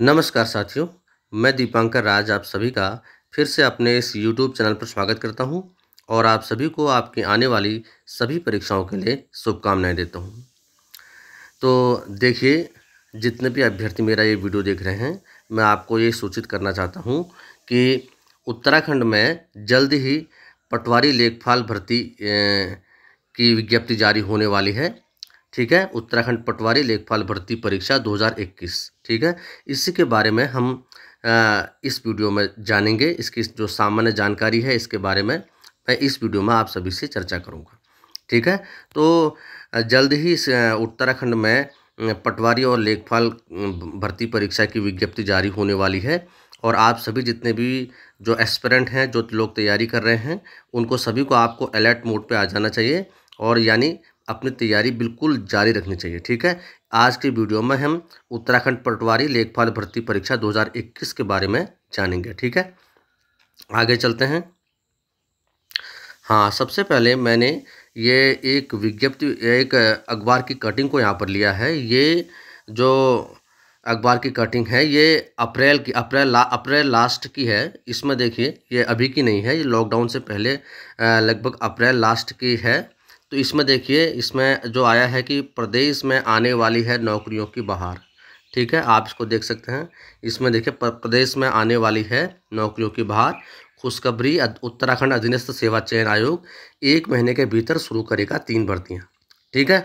नमस्कार साथियों मैं दीपांकर राज आप सभी का फिर से अपने इस यूट्यूब चैनल पर स्वागत करता हूं और आप सभी को आपकी आने वाली सभी परीक्षाओं के लिए शुभकामनाएं देता हूं तो देखिए जितने भी अभ्यर्थी मेरा ये वीडियो देख रहे हैं मैं आपको ये सूचित करना चाहता हूँ कि उत्तराखंड में जल्द ही पटवारी लेखपाल भर्ती की विज्ञप्ति जारी होने वाली है ठीक है उत्तराखंड पटवारी लेखपाल भर्ती परीक्षा 2021 ठीक है इसी के बारे में हम आ, इस वीडियो में जानेंगे इसकी जो सामान्य जानकारी है इसके बारे में मैं इस वीडियो में आप सभी से चर्चा करूँगा ठीक है तो जल्द ही इस उत्तराखंड में पटवारी और लेखपाल भर्ती परीक्षा की विज्ञप्ति जारी होने वाली है और आप सभी जितने भी जो एस्पेरेंट हैं जो लोग तैयारी कर रहे हैं उनको सभी को आपको अलर्ट मोड पे आ जाना चाहिए और यानी अपनी तैयारी बिल्कुल जारी रखनी चाहिए ठीक है आज की वीडियो में हम उत्तराखंड पटवारी लेखपाल भर्ती परीक्षा 2021 के बारे में जानेंगे ठीक है आगे चलते हैं हाँ सबसे पहले मैंने ये एक विज्ञप्ति एक अखबार की कटिंग को यहाँ पर लिया है ये जो अखबार की कटिंग है ये अप्रैल की अप्रैल ला अप्रैल लास्ट की है इसमें देखिए ये अभी की नहीं है ये लॉकडाउन से पहले लगभग अप्रैल लास्ट की है तो इसमें देखिए इसमें जो आया है कि प्रदेश में आने वाली है नौकरियों की बहार ठीक है आप इसको देख सकते हैं इसमें देखिए प्रदेश में आने वाली है नौकरियों की बहार खुशखबरी उत्तराखंड अधीनस्थ सेवा चयन आयोग एक महीने के भीतर शुरू करेगा तीन भर्तियाँ ठीक है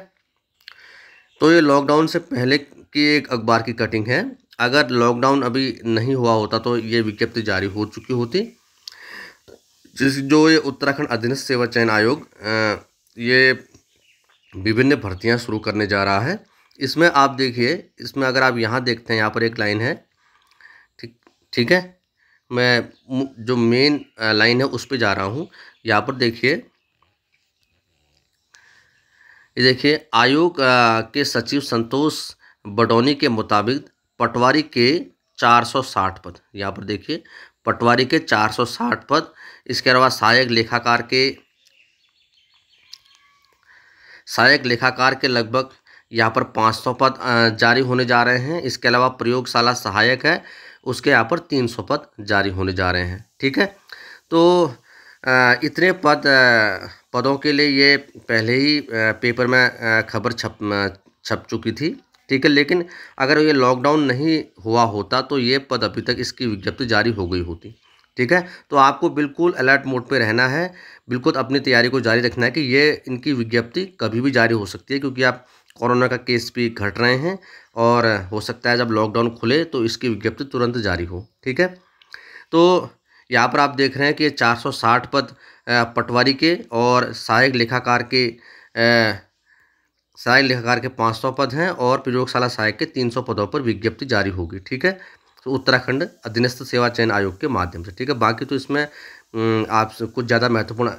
तो ये लॉकडाउन से पहले की एक अखबार की कटिंग है अगर लॉकडाउन अभी नहीं हुआ होता तो ये विज्ञप्ति जारी हो चुकी होती जिस जो ये उत्तराखंड अधीनस्थ सेवा चयन आयोग ये विभिन्न भर्तियाँ शुरू करने जा रहा है इसमें आप देखिए इसमें अगर आप यहाँ देखते हैं यहाँ पर एक लाइन है ठीक ठीक है मैं जो मेन लाइन है उस पर जा रहा हूँ यहाँ पर देखिए ये देखिए आयोग के सचिव संतोष बडोनी के मुताबिक पटवारी के 460 पद यहाँ पर देखिए पटवारी के 460 पद इसके अलावा सहायक लेखाकार के सहायक लेखाकार के लगभग यहाँ पर 500 पद जारी होने जा रहे हैं इसके अलावा प्रयोगशाला सहायक है उसके यहाँ पर 300 पद जारी होने जा रहे हैं ठीक है तो इतने पद पदों के लिए ये पहले ही पेपर में खबर छप छप चुकी थी ठीक है लेकिन अगर ये लॉकडाउन नहीं हुआ होता तो ये पद अभी तक इसकी विज्ञप्ति जारी हो गई होती ठीक है तो आपको बिल्कुल अलर्ट मोड पे रहना है बिल्कुल अपनी तैयारी को जारी रखना है कि ये इनकी विज्ञप्ति कभी भी जारी हो सकती है क्योंकि आप कोरोना का केस भी घट रहे हैं और हो सकता है जब लॉकडाउन खुले तो इसकी विज्ञप्ति तुरंत जारी हो ठीक है तो यहाँ पर आप देख रहे हैं कि 460 पद पटवारी के और सहायक लेखाकार के सहायक लेखाकार के 500 पद हैं और प्रयोगशाला सहायक के 300 पदों पर विज्ञप्ति जारी होगी ठीक है तो उत्तराखंड अधीनस्थ सेवा चयन आयोग के माध्यम से ठीक है बाकी तो इसमें आप कुछ ज़्यादा महत्वपूर्ण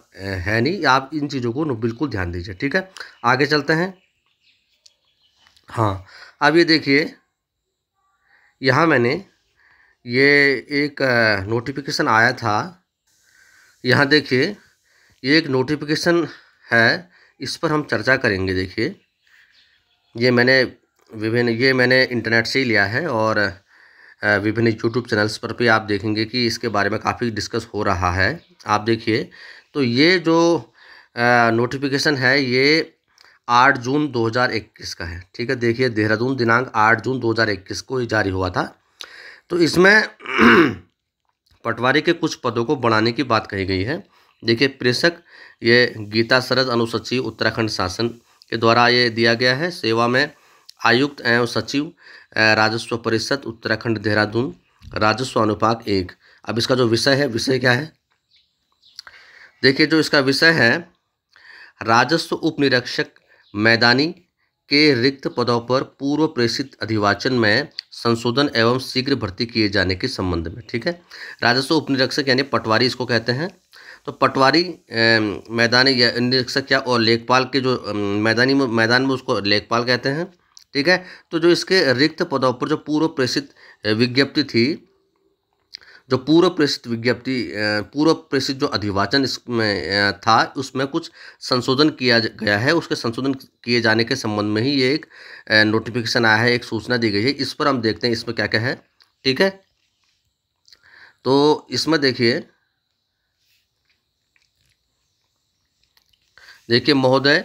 है नहीं आप इन चीज़ों को बिल्कुल ध्यान दीजिए ठीक है आगे चलते हैं हाँ अब ये देखिए यहाँ मैंने ये एक नोटिफिकेशन आया था यहाँ देखिए ये एक नोटिफिकेशन है इस पर हम चर्चा करेंगे देखिए ये मैंने विभिन्न ये मैंने इंटरनेट से ही लिया है और विभिन्न यूट्यूब चैनल्स पर भी आप देखेंगे कि इसके बारे में काफ़ी डिस्कस हो रहा है आप देखिए तो ये जो नोटिफिकेशन है ये आठ जून 2021 का है ठीक है देखिए देहरादून दिनांक आठ जून 2021 को ये जारी हुआ था तो इसमें पटवारी के कुछ पदों को बढ़ाने की बात कही गई है देखिए प्रेषक ये गीता सरज अनुसूची उत्तराखंड शासन के द्वारा ये दिया गया है सेवा में आयुक्त एवं सचिव राजस्व परिषद उत्तराखंड देहरादून राजस्व अनुपात एक अब इसका जो विषय है विषय क्या है देखिए जो इसका विषय है राजस्व उपनिरीक्षक मैदानी के रिक्त पदों पर पूर्व प्रेषित अधिवाचन में संशोधन एवं शीघ्र भर्ती किए जाने के संबंध में ठीक है राजस्व उपनिरीक्षक यानी पटवारी इसको कहते हैं तो पटवारी मैदानी निरीक्षक क्या और लेखपाल के जो मैदानी मैदान में उसको लेखपाल कहते हैं ठीक है तो जो इसके रिक्त पदों पर जो पूर्व प्रेषित विज्ञप्ति थी जो पूर्व प्रेषित विज्ञप्ति पूर्व प्रेषित जो अधिवाचन इसमें था उसमें कुछ संशोधन किया गया है उसके संशोधन किए जाने के संबंध में ही ये एक नोटिफिकेशन आया है एक सूचना दी गई है इस पर हम देखते हैं इसमें क्या क्या है ठीक है तो इसमें देखिए देखिए महोदय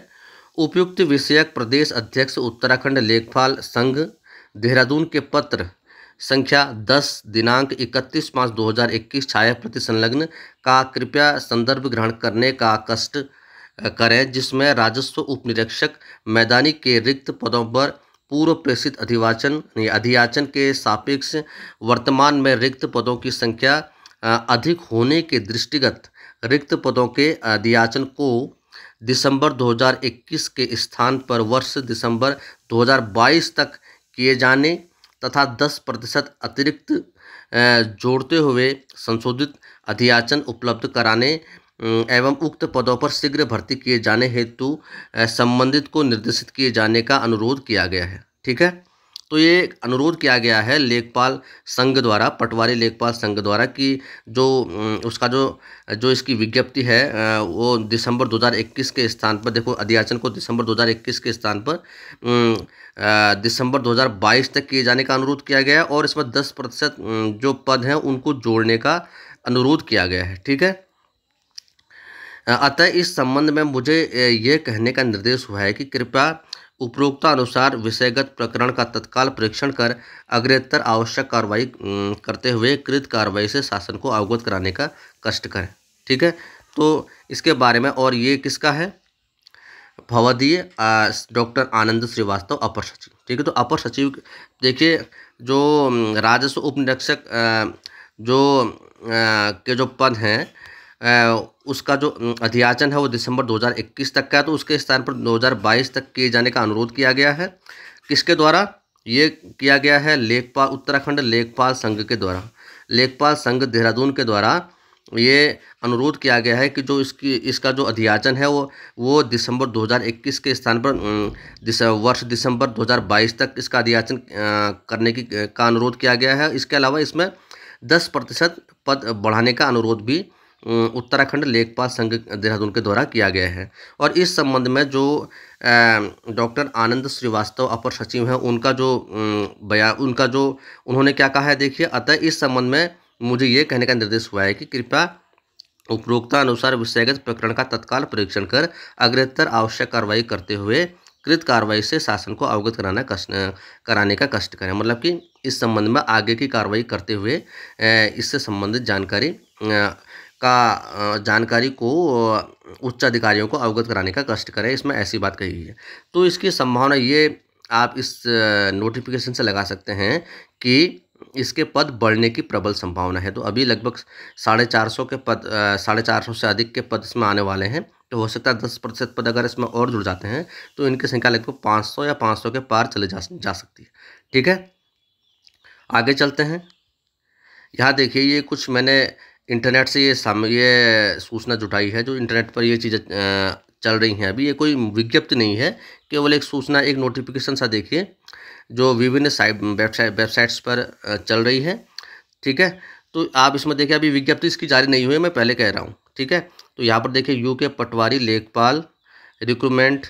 उपयुक्त विषयक प्रदेश अध्यक्ष उत्तराखंड लेखपाल संघ देहरादून के पत्र संख्या 10 दिनांक 31 पाँच 2021 छाया प्रति संलग्न का कृपया संदर्भ ग्रहण करने का कष्ट करें जिसमें राजस्व उपनिरीक्षक मैदानी के रिक्त पदों पर पूर्व प्रेषित अधिवाचन अधियाचन के सापेक्ष वर्तमान में रिक्त पदों की संख्या अधिक होने के दृष्टिगत रिक्त पदों के अधियाचन को दिसंबर 2021 के स्थान पर वर्ष दिसंबर 2022 तक किए जाने तथा 10 प्रतिशत अतिरिक्त जोड़ते हुए संशोधित अधियाचन उपलब्ध कराने एवं उक्त पदों पर शीघ्र भर्ती किए जाने हेतु संबंधित को निर्देशित किए जाने का अनुरोध किया गया है ठीक है तो ये अनुरोध किया गया है लेखपाल संघ द्वारा पटवारी लेखपाल संघ द्वारा कि जो उसका जो जो इसकी विज्ञप्ति है वो दिसंबर 2021 के स्थान पर देखो अधियाचन को दिसंबर 2021 के स्थान पर दिसंबर 2022 तक किए जाने का अनुरोध किया गया है और इसमें 10 प्रतिशत जो पद हैं उनको जोड़ने का अनुरोध किया गया है ठीक है अतः इस संबंध में मुझे ये कहने का निर्देश हुआ है कि कृपया उपरोक्तानुसार विषयगत प्रकरण का तत्काल परीक्षण कर अग्रेतर आवश्यक कार्रवाई करते हुए कृत कार्रवाई से शासन को अवगत कराने का कष्ट करें ठीक है तो इसके बारे में और ये किसका है भवदीय डॉक्टर आनंद श्रीवास्तव अपर सचिव ठीक है तो अपर सचिव देखिए जो राजस्व उपनिरीक्षक जो के जो पद हैं उसका जो अध्याचन है वो दिसंबर 2021 तक का है तो उसके स्थान पर 2022 तक किए जाने का अनुरोध किया गया है किसके द्वारा ये किया गया है लेखपाल उत्तराखंड लेखपाल संघ के द्वारा लेखपाल संघ देहरादून के द्वारा ये अनुरोध किया गया है कि जो इसकी इसका जो अध्याचन है वो वो दिसंबर 2021 के स्थान पर दिस, वर्ष दिसंबर 2022 तक इसका अध्याचन करने की का अनुरोध किया गया है इसके अलावा इसमें 10 प्रतिशत पद बढ़ाने का अनुरोध भी उत्तराखंड लेखपाल संघ देहरादून के द्वारा किया गया है और इस संबंध में जो डॉक्टर आनंद श्रीवास्तव अपर सचिव हैं उनका जो बया उनका जो उन्होंने क्या कहा है देखिए अतः इस संबंध में मुझे ये कहने का निर्देश हुआ है कि कृपया उपरोक्ता अनुसार विषयगत प्रकरण का तत्काल परीक्षण कर अग्रेतर आवश्यक कार्रवाई करते हुए कृत कार्रवाई से शासन को अवगत कराना कष्ट कराने का कष्ट करें मतलब कि इस संबंध में आगे की कार्रवाई करते हुए इससे संबंधित जानकारी का जानकारी को उच्च अधिकारियों को अवगत कराने का कष्ट करें इसमें ऐसी बात कही गई है तो इसकी संभावना ये आप इस नोटिफिकेशन से लगा सकते हैं कि इसके पद बढ़ने की प्रबल संभावना है तो अभी लगभग साढ़े चार सौ के पद साढ़े चार सौ से अधिक के पद इसमें आने वाले हैं तो हो सकता है दस प्रतिशत पद अगर इसमें और जुड़ जाते हैं तो इनकी संख्या लगभग पाँच सौ या पाँच सौ के पार चले जा जा सकती है ठीक है आगे चलते हैं यहाँ देखिए ये कुछ मैंने इंटरनेट से ये साम ये सूचना जुटाई है जो इंटरनेट पर ये चीज़ें चल रही हैं अभी ये कोई विज्ञप्ति नहीं है केवल एक सूचना एक नोटिफिकेशन सा देखिए जो विभिन्न साइट वेबसाइट वेबसाइट्स पर चल रही है ठीक है तो आप इसमें देखिए अभी विज्ञप्ति इसकी जारी नहीं हुई मैं पहले कह रहा हूँ ठीक है तो यहाँ पर देखिए you K Patwari Lekhpal recruitment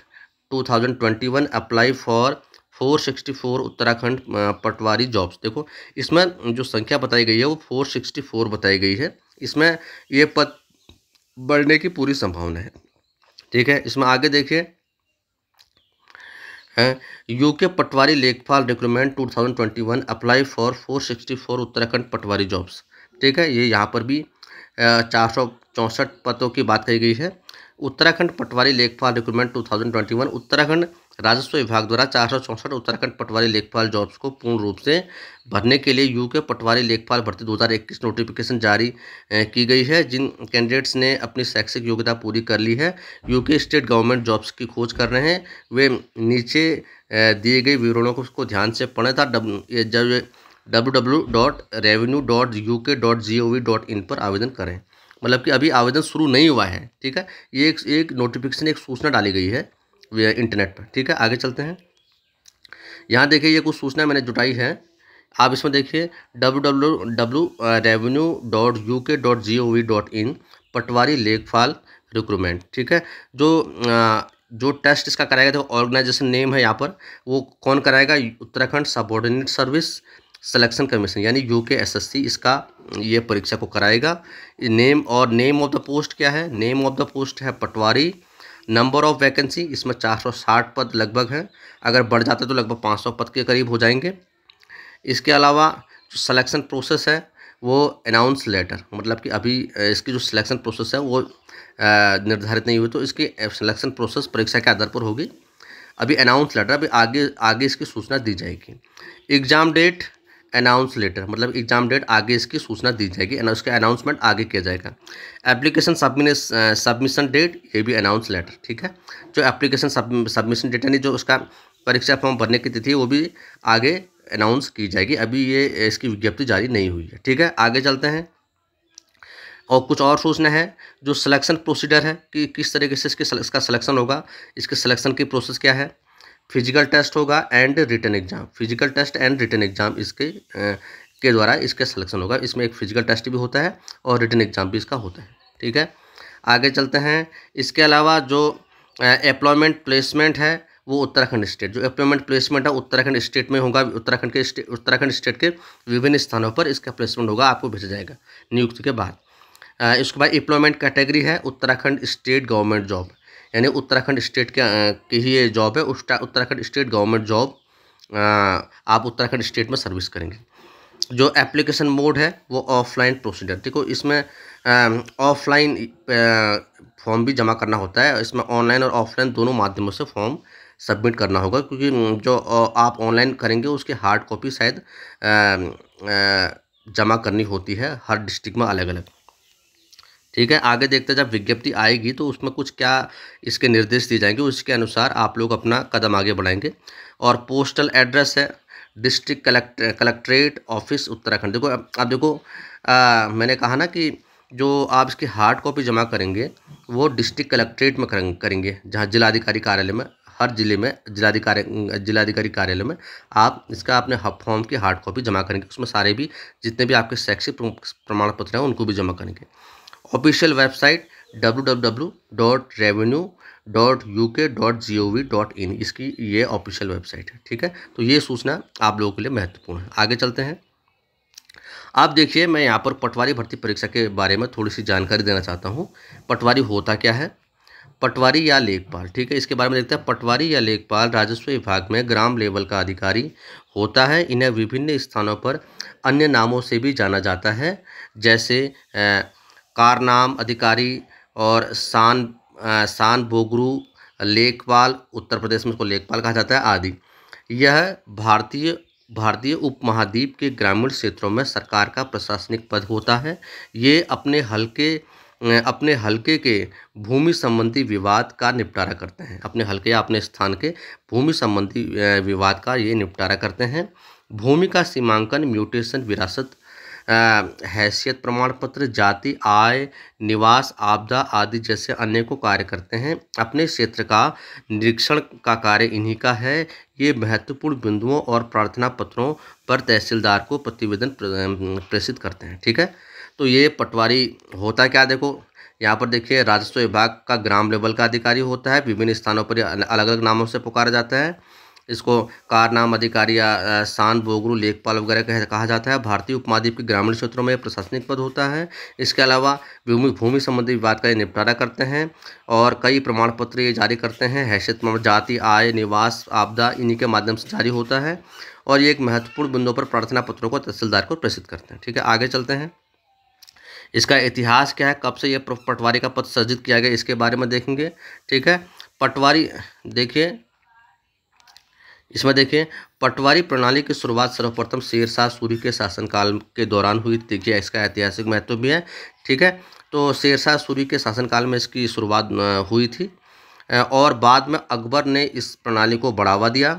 to apply for 464 Uttarakhand Patwari jobs देखो इसमें जो संख्या बताई गई है वो 464 बताई गई है इसमें ये पद बढ़ने की पूरी संभावना है ठीक है इसमें आगे देखिए UK Patwari Lekhpal recruitment 2021 apply for 464 Uttarakhand Patwari jobs ठीक है ये यहाँ पर भी चार सौ पदों की बात कही गई है उत्तराखंड पटवारी लेखपाल रिक्रूटमेंट 2021 उत्तराखंड राजस्व विभाग द्वारा चार उत्तराखंड पटवारी लेखपाल जॉब्स को पूर्ण रूप से भरने के लिए यू के पटवारी लेखपाल भर्ती 2021 नोटिफिकेशन जारी की गई है जिन कैंडिडेट्स ने अपनी शैक्षिक योग्यता पूरी कर ली है यूके स्टेट गवर्नमेंट जॉब्स की खोज कर रहे हैं वे नीचे दिए गए विवरणों को ध्यान से पढ़ें था W W dot revenue dot U K dot G O V dot in पर आवेदन करें मतलब कि अभी आवेदन शुरू नहीं हुआ है ठीक है ये एक एक नोटिफिकेशन एक सूचना डाली गई है इंटरनेट पर ठीक है आगे चलते हैं यहाँ देखिए ये कुछ सूचना मैंने जुटाई है आप इसमें देखिए W W W revenue dot U K dot G O V dot in Patwari Lekhpal recruitment ठीक है जो आ, जो टेस्ट इसका कराएगा तो ऑर्गेनाइजेशन नेम है यहाँ पर वो कौन कराएगा Uttarakhand subordinate service selection commission यानी U K S S C इसका ये परीक्षा को कराएगा नेम और नेम ऑफ द पोस्ट क्या है नेम ऑफ द पोस्ट है पटवारी नंबर ऑफ वैकेंसी इसमें 460 पद लगभग हैं अगर बढ़ जाते तो लगभग 500 पद के करीब हो जाएंगे इसके अलावा जो सिलेक्शन प्रोसेस है वो अनाउंस लेटर मतलब कि अभी इसकी जो सिलेक्शन प्रोसेस है वो निर्धारित नहीं हुई तो इसकी सिलेक्शन प्रोसेस परीक्षा के आधार पर होगी अभी अनाउंस लेटर अभी आगे आगे इसकी सूचना दी जाएगी एग्ज़ाम डेट अनाउंस लेटर मतलब एग्जाम डेट आगे इसकी सूचना दी जाएगी उसका अनाउंसमेंट आगे किया जाएगा एप्लीकेशन सबमिशन डेट ये भी अनाउंस लेटर ठीक है जो एप्लीकेशन सबमिशन डेट यानी जो उसका परीक्षा फॉर्म भरने की तिथि वो भी आगे अनाउंस की जाएगी अभी ये इसकी विज्ञप्ति जारी नहीं हुई है ठीक है आगे चलते हैं और कुछ और सूचना है जो सिलेक्शन प्रोसीडर है कि किस तरीके से इसके इसका सिलेक्शन होगा इसके सिलेक्शन की प्रोसेस क्या है फिजिकल टेस्ट होगा and written exam physical test and written exam इसके के द्वारा इसके सिलेक्शन होगा इसमें एक फिजिकल टेस्ट भी होता है और रिटर्न एग्जाम भी इसका होता है ठीक है आगे चलते हैं इसके अलावा जो एम्प्लॉयमेंट प्लेसमेंट है वो उत्तराखंड स्टेट जो एम्प्लॉयमेंट प्लेसमेंट है उत्तराखंड स्टेट में होगा उत्तराखंड के उत्तराखंड स्टेट के विभिन्न स्थानों पर इसका प्लेसमेंट होगा आपको भेजा जाएगा नियुक्ति के बाद इसके बाद एम्प्लॉयमेंट कैटेगरी है उत्तराखंड स्टेट गवर्नमेंट जॉब यानी उत्तराखंड स्टेट के की ही ये जॉब है उस उत्तराखंड स्टेट गवर्नमेंट जॉब आप उत्तराखंड स्टेट में सर्विस करेंगे जो एप्लीकेशन मोड है वो ऑफलाइन प्रोसीडर देखो इसमें ऑफलाइन फॉर्म भी जमा करना होता है इसमें ऑनलाइन और ऑफलाइन दोनों माध्यमों से फॉर्म सबमिट करना होगा क्योंकि जो आप ऑनलाइन करेंगे उसकी हार्ड कॉपी शायद जमा करनी होती है हर डिस्ट्रिक्ट में अलग अलग ठीक है आगे देखते जब विज्ञप्ति आएगी तो उसमें कुछ क्या इसके निर्देश दिए जाएंगे उसके अनुसार आप लोग अपना कदम आगे बढ़ाएंगे और पोस्टल एड्रेस है district collect collectorate office Uttarakhand देखो आप देखो आ, मैंने कहा ना कि जो आप इसकी हार्ड कॉपी जमा करेंगे वो डिस्ट्रिक्ट कलेक्ट्रेट में करेंगे जहाँ जिलाधिकारी कार्यालय में हर जिले में जिलाधिकारी जिलाधिकारी कार्यालय में आप इसका अपने फॉर्म की हार्ड कॉपी जमा करेंगे उसमें सारे भी जितने भी आपके शैक्षिक प्रमाण पत्र हैं उनको भी जमा करेंगे ऑफिशियल वेबसाइट www.revenue.uk.gov.in इसकी ये ऑफिशियल वेबसाइट है ठीक है तो ये सूचना आप लोगों के लिए महत्वपूर्ण है आगे चलते हैं आप देखिए मैं यहाँ पर पटवारी भर्ती परीक्षा के बारे में थोड़ी सी जानकारी देना चाहता हूँ पटवारी होता क्या है पटवारी या लेखपाल ठीक है इसके बारे में देखते हैं पटवारी या लेखपाल राजस्व विभाग में ग्राम लेवल का अधिकारी होता है इन्हें विभिन्न स्थानों पर अन्य नामों से भी जाना जाता है जैसे कारनाम अधिकारी और शान शान बोगरू लेखपाल उत्तर प्रदेश में इसको लेखपाल कहा जाता है आदि यह भारतीय भारतीय उपमहाद्वीप के ग्रामीण क्षेत्रों में सरकार का प्रशासनिक पद होता है ये अपने हल्के अपने हल्के के भूमि संबंधी विवाद का निपटारा करते हैं अपने हल्के या अपने स्थान के भूमि संबंधी विवाद का ये निपटारा करते हैं भूमि का सीमांकन म्यूटेशन विरासत हैसियत प्रमाण पत्र जाति आय निवास आपदा आदि जैसे अनेकों कार्य करते हैं अपने क्षेत्र का निरीक्षण का कार्य इन्हीं का है ये महत्वपूर्ण बिंदुओं और प्रार्थना पत्रों पर तहसीलदार को प्रतिवेदन प्रेषित करते हैं ठीक है तो ये पटवारी होता क्या देखो यहाँ पर देखिए राजस्व विभाग का ग्राम लेवल का अधिकारी होता है विभिन्न स्थानों पर अलग अलग नामों से पुकारा जाता है इसको कारनाम अधिकारी या शान बोगरू लेखपाल वगैरह कह कहा जाता है भारतीय उपमहाद्वीप के ग्रामीण क्षेत्रों में प्रशासनिक पद होता है इसके अलावा भूमि भूमि संबंधी विवाद का निपटारा करते हैं और कई प्रमाण पत्र ये जारी करते हैं हैसियत जाति आय निवास आपदा इन्हीं के माध्यम से जारी होता है और ये एक महत्वपूर्ण बिंदुओं पर प्रार्थना पत्रों को तहसीलदार को प्रेषित करते हैं ठीक है आगे चलते हैं इसका इतिहास क्या है कब से यह पटवारी का पद सर्जित किया गया इसके बारे में देखेंगे ठीक है पटवारी देखिए इसमें देखें पटवारी प्रणाली की शुरुआत सर्वप्रथम शेरशाह सूरी के शासनकाल के दौरान हुई देखिए इसका ऐतिहासिक महत्व भी है ठीक है तो शेरशाह सूरी के शासनकाल में इसकी शुरुआत हुई थी और बाद में अकबर ने इस प्रणाली को बढ़ावा दिया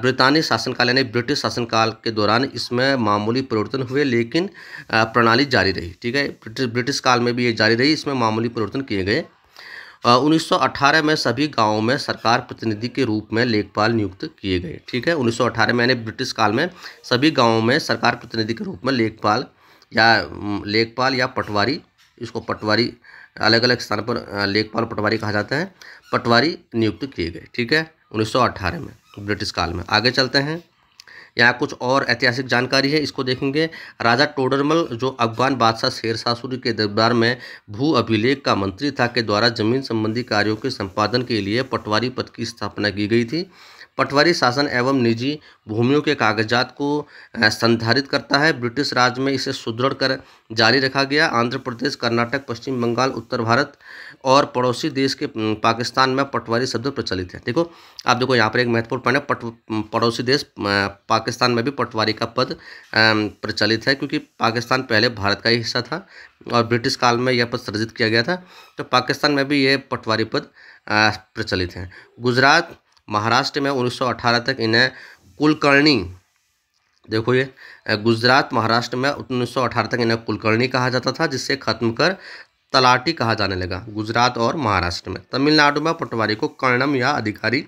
ब्रितानी शासनकाल यानी ब्रिटिश शासनकाल के दौरान इसमें मामूली परिवर्तन हुए लेकिन प्रणाली जारी रही ठीक है ब्रिटिश काल में भी ये जारी रही इसमें मामूली परिवर्तन किए गए 1918 में सभी गांवों में सरकार प्रतिनिधि के रूप में लेखपाल नियुक्त किए गए ठीक है 1918 में यानी ब्रिटिश काल में सभी गांवों में सरकार प्रतिनिधि के रूप में लेखपाल या लेखपाल या पटवारी इसको पटवारी अलग अलग स्थान पर लेखपाल पटवारी कहा जाता है पटवारी नियुक्त किए गए ठीक है 1918 में ब्रिटिश काल में आगे चलते हैं यहाँ कुछ और ऐतिहासिक जानकारी है इसको देखेंगे राजा टोडरमल जो अफगान बादशाह शेर सासुरी के दरबार में भू अभिलेख का मंत्री था के द्वारा जमीन संबंधी कार्यों के संपादन के लिए पटवारी पद की स्थापना की गई थी पटवारी शासन एवं निजी भूमियों के कागजात को संधारित करता है ब्रिटिश राज में इसे सुदृढ़ कर जारी रखा गया आंध्र प्रदेश कर्नाटक पश्चिम बंगाल उत्तर भारत और पड़ोसी देश के पाकिस्तान में पटवारी शब्द प्रचलित है देखो आप देखो यहाँ पर एक महत्वपूर्ण पॉइंट है पट पड़ोसी देश पाकिस्तान में भी पटवारी का पद प्रचलित है क्योंकि पाकिस्तान पहले भारत का ही हिस्सा था और ब्रिटिश काल में यह पद सृजित किया गया था तो पाकिस्तान में भी यह पटवारी पद प्रचलित है गुजरात महाराष्ट्र में उन्नीस तक इन्हें कुलकर्णी देखो ये गुजरात महाराष्ट्र में 1918 तक इन्हें कुलकर्णी कहा जाता था जिससे खत्म कर तलाटी कहा जाने लगा गुजरात और महाराष्ट्र में तमिलनाडु में पटवारी को कर्णम या अधिकारी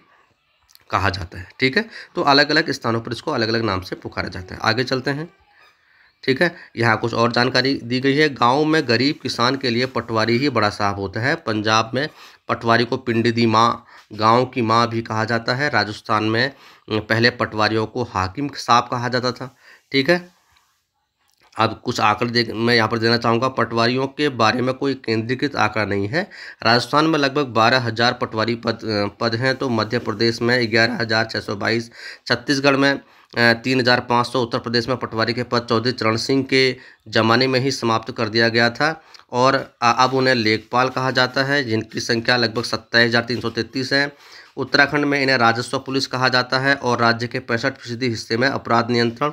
कहा जाता है ठीक है तो अलग अलग स्थानों पर इसको अलग अलग नाम से पुकारा जाता है आगे चलते हैं ठीक है यहाँ कुछ और जानकारी दी गई है गांव में गरीब किसान के लिए पटवारी ही बड़ा साहब होता है पंजाब में पटवारी को पिंडी दी माँ गाँव की माँ भी कहा जाता है राजस्थान में पहले पटवारियों को हाकिम साहब कहा जाता था ठीक है अब कुछ आंकड़े मैं यहाँ पर देना चाहूँगा पटवारियों के बारे में कोई केंद्रीकृत आंकड़ा नहीं है राजस्थान में लगभग बारह हज़ार पटवारी पद पद हैं तो मध्य प्रदेश में ग्यारह हज़ार छः सौ बाईस छत्तीसगढ़ में तीन हज़ार पाँच सौ उत्तर प्रदेश में पटवारी के पद चौधरी चरण सिंह के ज़माने में ही समाप्त कर दिया गया था और अब उन्हें लेखपाल कहा जाता है जिनकी संख्या लगभग सत्ताईस हज़ार तीन सौ तैंतीस है उत्तराखंड में इन्हें राजस्व पुलिस कहा जाता है और राज्य के पैंसठ फीसदी हिस्से में अपराध नियंत्रण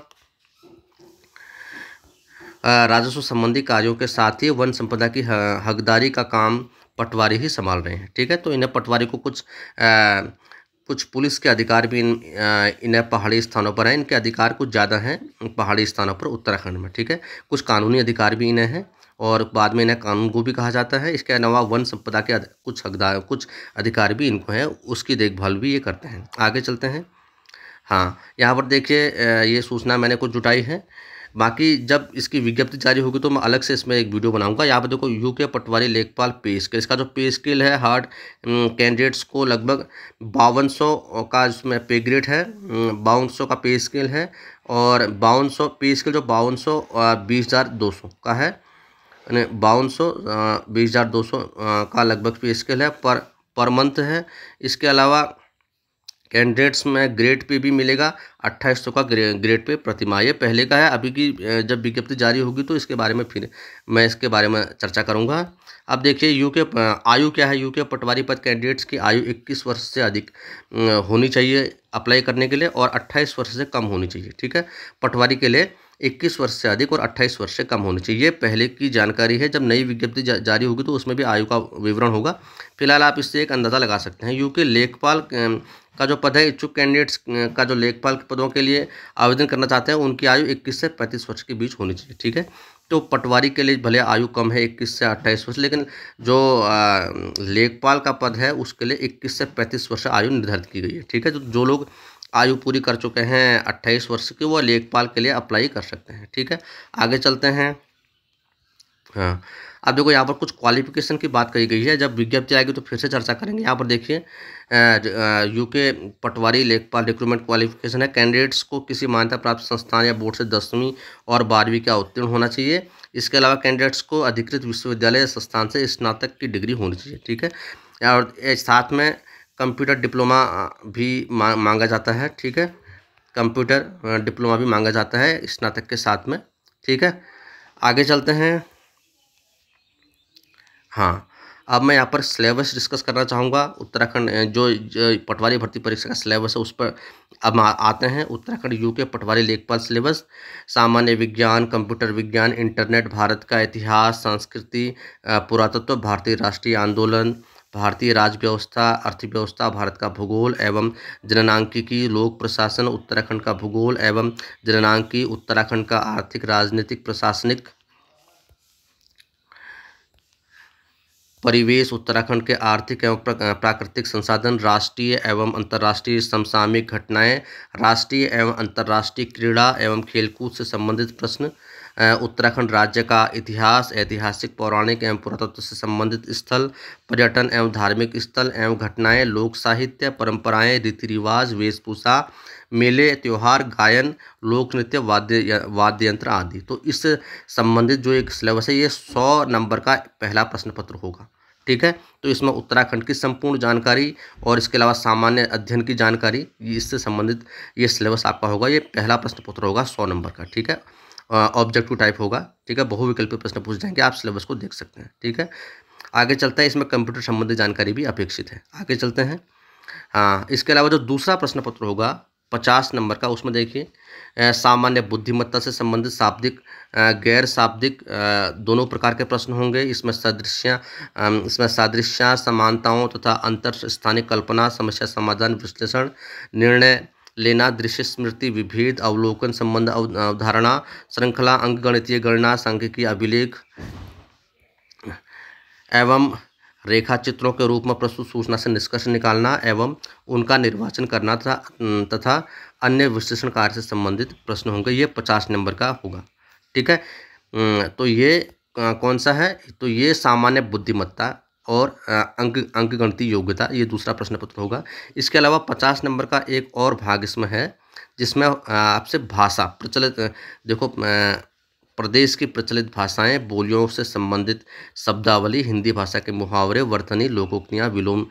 राजस्व संबंधी कार्यों के साथ ही वन संपदा की हकदारी का काम पटवारी ही संभाल रहे हैं ठीक है तो इन्हें पटवारी को कुछ आ, कुछ पुलिस के अधिकार भी इन इन्हें पहाड़ी स्थानों पर हैं इनके अधिकार कुछ ज़्यादा हैं पहाड़ी स्थानों पर उत्तराखंड में ठीक है कुछ कानूनी अधिकार भी इन्हें हैं और बाद में इन्हें कानून को भी कहा जाता है इसके अलावा वन संपदा के कुछ हकदार कुछ अधिकार भी इनको हैं उसकी देखभाल भी ये करते हैं आगे चलते हैं हाँ यहाँ पर देखिए ये सूचना मैंने कुछ जुटाई है बाकी जब इसकी विज्ञप्ति जारी होगी तो मैं अलग से इसमें एक वीडियो बनाऊंगा यहाँ पर देखो यूके पटवारी लेखपाल पे स्केल इसका जो पे स्केल है हार्ड कैंडिडेट्स को लगभग बावन का इसमें पे ग्रेड है बावन का पे स्केल है और बावन सौ पे स्केल जो बावन सौ का है यानी बावन सौ बीस हज़ार दो सौ का लगभग पे स्केल है पर पर मंथ है इसके अलावा कैंडिडेट्स में ग्रेड पे भी मिलेगा अट्ठाईस सौ का ग्रेड पे प्रतिमा ये पहले का है अभी की जब विज्ञप्ति जारी होगी तो इसके बारे में फिर मैं इसके बारे में चर्चा करूंगा अब देखिए यू के आयु क्या है यू के पटवारी पद कैंडिडेट्स की आयु 21 वर्ष से अधिक होनी चाहिए अप्लाई करने के लिए और 28 वर्ष से कम होनी चाहिए ठीक है पटवारी के लिए 21 वर्ष से अधिक और 28 वर्ष से कम होनी चाहिए ये पहले की जानकारी है जब नई विज्ञप्ति जा, जारी होगी तो उसमें भी आयु का विवरण होगा फिलहाल आप इससे एक अंदाज़ा लगा सकते हैं यूके लेखपाल का जो पद है इच्छुक कैंडिडेट्स का जो लेखपाल के पदों के लिए आवेदन करना चाहते हैं उनकी आयु 21 से 35 वर्ष के बीच होनी चाहिए ठीक है तो पटवारी के लिए भले आयु कम है 21 से 28 वर्ष लेकिन जो लेखपाल का पद है उसके लिए 21 से 35 वर्ष आयु निर्धारित की गई है ठीक है तो जो लोग आयु पूरी कर चुके हैं अट्ठाईस वर्ष की वह लेखपाल के लिए अप्लाई कर सकते हैं ठीक है आगे चलते हैं हाँ अब देखो यहाँ पर कुछ क्वालिफिकेशन की बात कही गई है जब विज्ञप्ति आएगी तो फिर से चर्चा करेंगे यहाँ पर देखिए UK Patwari Lekhpal recruitment qualification है कैंडिडेट्स को किसी मान्यता प्राप्त संस्थान या बोर्ड से दसवीं और बारहवीं का उत्तीर्ण होना चाहिए इसके अलावा कैंडिडेट्स को अधिकृत विश्वविद्यालय संस्थान से स्नातक की डिग्री होनी चाहिए ठीक है और साथ में कंप्यूटर डिप्लोमा भी मांगा जाता है ठीक है कंप्यूटर डिप्लोमा भी मांगा जाता है स्नातक के साथ में ठीक है आगे चलते हैं हाँ अब मैं यहाँ पर सिलेबस डिस्कस करना चाहूँगा उत्तराखंड जो, पटवारी भर्ती परीक्षा का सिलेबस है उस पर अब आते हैं उत्तराखंड यू के पटवारी लेखपाल सिलेबस सामान्य विज्ञान कंप्यूटर विज्ञान इंटरनेट भारत का इतिहास संस्कृति पुरातत्व भारतीय राष्ट्रीय आंदोलन भारतीय राज्य व्यवस्था अर्थव्यवस्था भारत का भूगोल एवं जननांकिकी लोक प्रशासन उत्तराखंड का भूगोल एवं जननांकी उत्तराखंड का आर्थिक राजनीतिक प्रशासनिक परिवेश उत्तराखंड के आर्थिक एवं प्राकृतिक संसाधन राष्ट्रीय एवं अंतर्राष्ट्रीय समसामयिक घटनाएं राष्ट्रीय एवं अंतर्राष्ट्रीय क्रीड़ा एवं खेलकूद से संबंधित प्रश्न उत्तराखंड राज्य का इतिहास ऐतिहासिक पौराणिक एवं पुरातत्व से संबंधित स्थल पर्यटन एवं धार्मिक स्थल एवं घटनाएं लोक साहित्य परंपराएं रीति रिवाज वेशभूषा मेले त्यौहार गायन लोक नृत्य वाद्य वाद्य यंत्र आदि तो इस संबंधित जो एक सिलेबस है ये सौ नंबर का पहला प्रश्न पत्र होगा ठीक है तो इसमें उत्तराखंड की संपूर्ण जानकारी और इसके अलावा सामान्य अध्ययन की जानकारी इससे संबंधित ये सिलेबस आपका होगा ये पहला प्रश्न पत्र होगा सौ नंबर का ठीक है ऑब्जेक्टिव टाइप होगा ठीक है बहुविकल्पी प्रश्न पूछ जाएंगे आप सिलेबस को देख सकते हैं ठीक है आगे चलते हैं इसमें कंप्यूटर संबंधी जानकारी भी अपेक्षित है आगे चलते हैं हाँ इसके अलावा जो दूसरा प्रश्न पत्र होगा पचास नंबर का उसमें देखिए सामान्य बुद्धिमत्ता से संबंधित शाब्दिक गैर शाब्दिक दोनों प्रकार के प्रश्न होंगे इसमें सदृश्या इसमें सादृश्या समानताओं तथा तो अंतर स्थानीय कल्पना समस्या समाधान विश्लेषण निर्णय लेना दृश्य स्मृति विभेद अवलोकन संबंध अवधारणा श्रृंखला अंक गणितीय गणना सांख्यिकी अभिलेख एवं रेखा चित्रों के रूप में प्रस्तुत सूचना से निष्कर्ष निकालना एवं उनका निर्वाचन करना तथा तथा अन्य विश्लेषण कार्य से संबंधित प्रश्न होंगे ये पचास नंबर का होगा ठीक है तो ये कौन सा है तो ये सामान्य बुद्धिमत्ता और अंक अंक गणितीय योग्यता ये दूसरा प्रश्न पत्र होगा इसके अलावा पचास नंबर का एक और भाग इसमें है जिसमें आपसे भाषा प्रचलित देखो प्रदेश की प्रचलित भाषाएं बोलियों से संबंधित शब्दावली हिंदी भाषा के मुहावरे वर्तनी लोकोक्तियाँ विलोम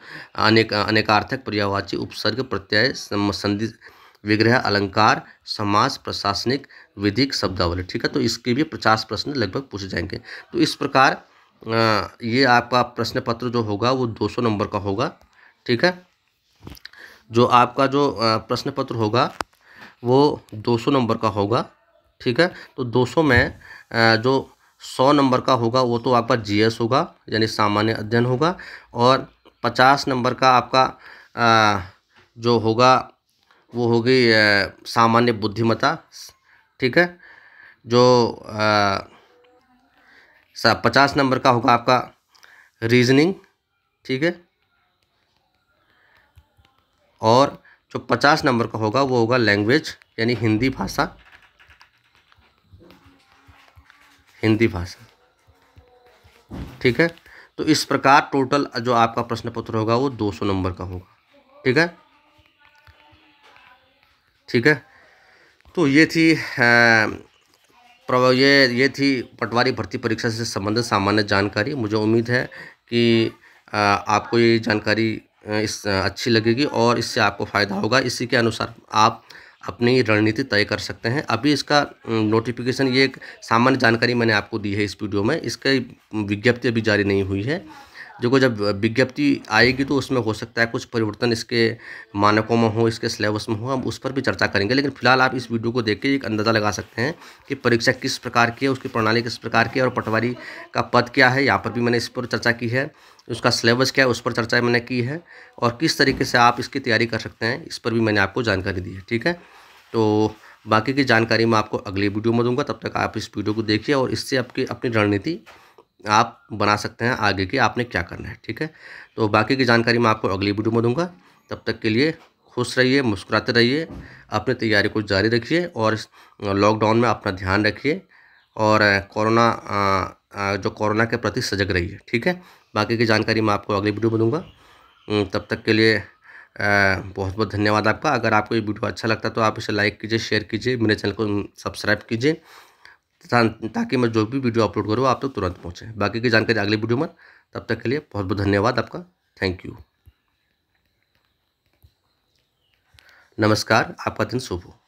अनेक अनेकार्थक पर्यावाची उपसर्ग प्रत्यय संधि विग्रह अलंकार समाज प्रशासनिक विधिक शब्दावली ठीक है तो इसके भी पचास प्रश्न लगभग पूछे जाएंगे तो इस प्रकार ये आपका प्रश्न पत्र जो होगा वो दो नंबर का होगा ठीक है जो आपका जो प्रश्न पत्र होगा वो 200 नंबर का होगा ठीक है तो 200 में जो 100 नंबर का होगा वो तो आपका जीएस होगा यानी सामान्य अध्ययन होगा और 50 नंबर का आपका जो होगा वो होगी सामान्य बुद्धिमता ठीक है जो पचास नंबर का होगा आपका रीजनिंग ठीक है और जो पचास नंबर का होगा वो होगा लैंग्वेज यानी हिंदी भाषा हिंदी भाषा ठीक है तो इस प्रकार टोटल जो आपका प्रश्न पत्र होगा वो 200 नंबर का होगा ठीक है ठीक है तो ये थी ये ये थी पटवारी भर्ती परीक्षा से संबंधित सामान्य जानकारी मुझे उम्मीद है कि आपको ये जानकारी इस अच्छी लगेगी और इससे आपको फ़ायदा होगा इसी के अनुसार आप अपनी रणनीति तय कर सकते हैं अभी इसका नोटिफिकेशन ये एक सामान्य जानकारी मैंने आपको दी है इस वीडियो में इसकी विज्ञप्ति अभी जारी नहीं हुई है देखो जब विज्ञप्ति आएगी तो उसमें हो सकता है कुछ परिवर्तन इसके मानकों में हो इसके सिलेबस में हो हम उस पर भी चर्चा करेंगे लेकिन फिलहाल आप इस वीडियो को देख के एक अंदाज़ा लगा सकते हैं कि परीक्षा किस प्रकार की है उसकी प्रणाली किस प्रकार की है और पटवारी का पद क्या है यहाँ पर भी मैंने इस पर चर्चा की है उसका सिलेबस क्या है उस पर चर्चा मैंने की है और किस तरीके से आप इसकी तैयारी कर सकते हैं इस पर भी मैंने आपको जानकारी दी है ठीक है तो बाकी की जानकारी मैं आपको अगली वीडियो में दूंगा तब तक आप इस वीडियो को देखिए और इससे आपकी अपनी रणनीति आप बना सकते हैं आगे की आपने क्या करना है ठीक है तो बाकी की जानकारी मैं आपको अगली वीडियो में दूंगा तब तक के लिए खुश रहिए मुस्कुराते रहिए अपनी तैयारी को जारी रखिए और लॉकडाउन में अपना ध्यान रखिए और कोरोना जो कोरोना के प्रति सजग रहिए ठीक है बाकी की जानकारी मैं आपको अगली वीडियो में दूँगा तब तक के लिए बहुत बहुत धन्यवाद आपका अगर आपको ये वीडियो अच्छा लगता तो आप इसे लाइक कीजिए शेयर कीजिए मेरे चैनल को सब्सक्राइब कीजिए ताकि मैं जो भी वीडियो अपलोड करूँ आप तक तो तुरंत पहुँचे बाकी की जानकारी अगली वीडियो में तब तक के लिए बहुत बहुत धन्यवाद आपका थैंक यू नमस्कार आपका दिन शुभ हो